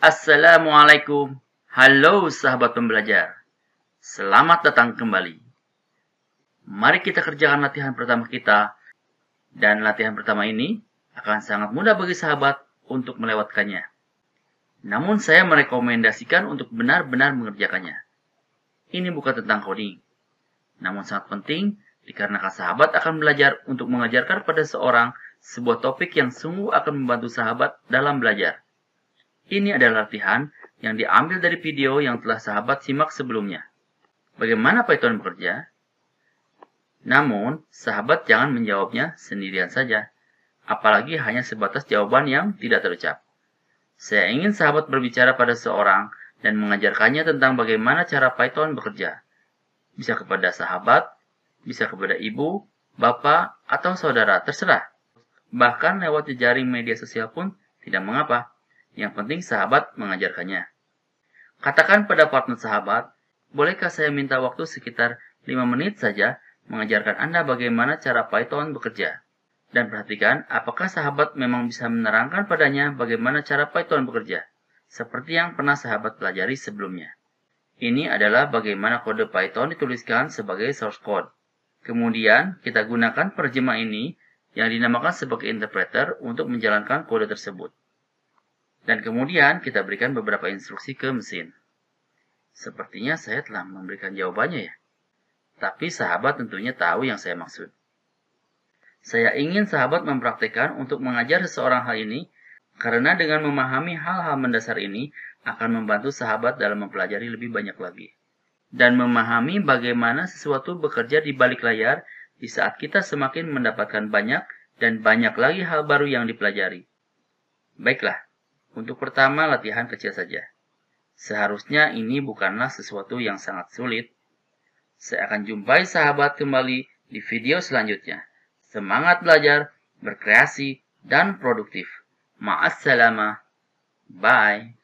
Assalamualaikum. Halo sahabat pembelajar. Selamat datang kembali. Mari kita kerjakan latihan pertama kita. Dan latihan pertama ini akan sangat mudah bagi sahabat untuk melewatkannya. Namun saya merekomendasikan untuk benar-benar mengerjakannya. Ini bukan tentang coding. Namun sangat penting dikarenakan sahabat akan belajar untuk mengajarkan pada seorang sebuah topik yang sungguh akan membantu sahabat dalam belajar ini adalah latihan yang diambil dari video yang telah sahabat simak sebelumnya. Bagaimana Python bekerja? Namun, sahabat jangan menjawabnya sendirian saja, apalagi hanya sebatas jawaban yang tidak terucap. Saya ingin sahabat berbicara pada seorang dan mengajarkannya tentang bagaimana cara Python bekerja. Bisa kepada sahabat, bisa kepada ibu, bapak, atau saudara, terserah. Bahkan lewat jejaring media sosial pun tidak mengapa. Yang penting sahabat mengajarkannya. Katakan pada partner sahabat, bolehkah saya minta waktu sekitar 5 menit saja mengajarkan Anda bagaimana cara Python bekerja? Dan perhatikan, apakah sahabat memang bisa menerangkan padanya bagaimana cara Python bekerja, seperti yang pernah sahabat pelajari sebelumnya. Ini adalah bagaimana kode Python dituliskan sebagai source code. Kemudian, kita gunakan perjemah ini yang dinamakan sebagai interpreter untuk menjalankan kode tersebut. Dan kemudian kita berikan beberapa instruksi ke mesin. Sepertinya saya telah memberikan jawabannya ya. Tapi sahabat tentunya tahu yang saya maksud. Saya ingin sahabat mempraktikkan untuk mengajar seseorang hal ini karena dengan memahami hal-hal mendasar ini akan membantu sahabat dalam mempelajari lebih banyak lagi. Dan memahami bagaimana sesuatu bekerja di balik layar di saat kita semakin mendapatkan banyak dan banyak lagi hal baru yang dipelajari. Baiklah, untuk pertama, latihan kecil saja. Seharusnya ini bukanlah sesuatu yang sangat sulit. Saya akan jumpai sahabat kembali di video selanjutnya. Semangat belajar, berkreasi, dan produktif. Ma'assalamah. Bye.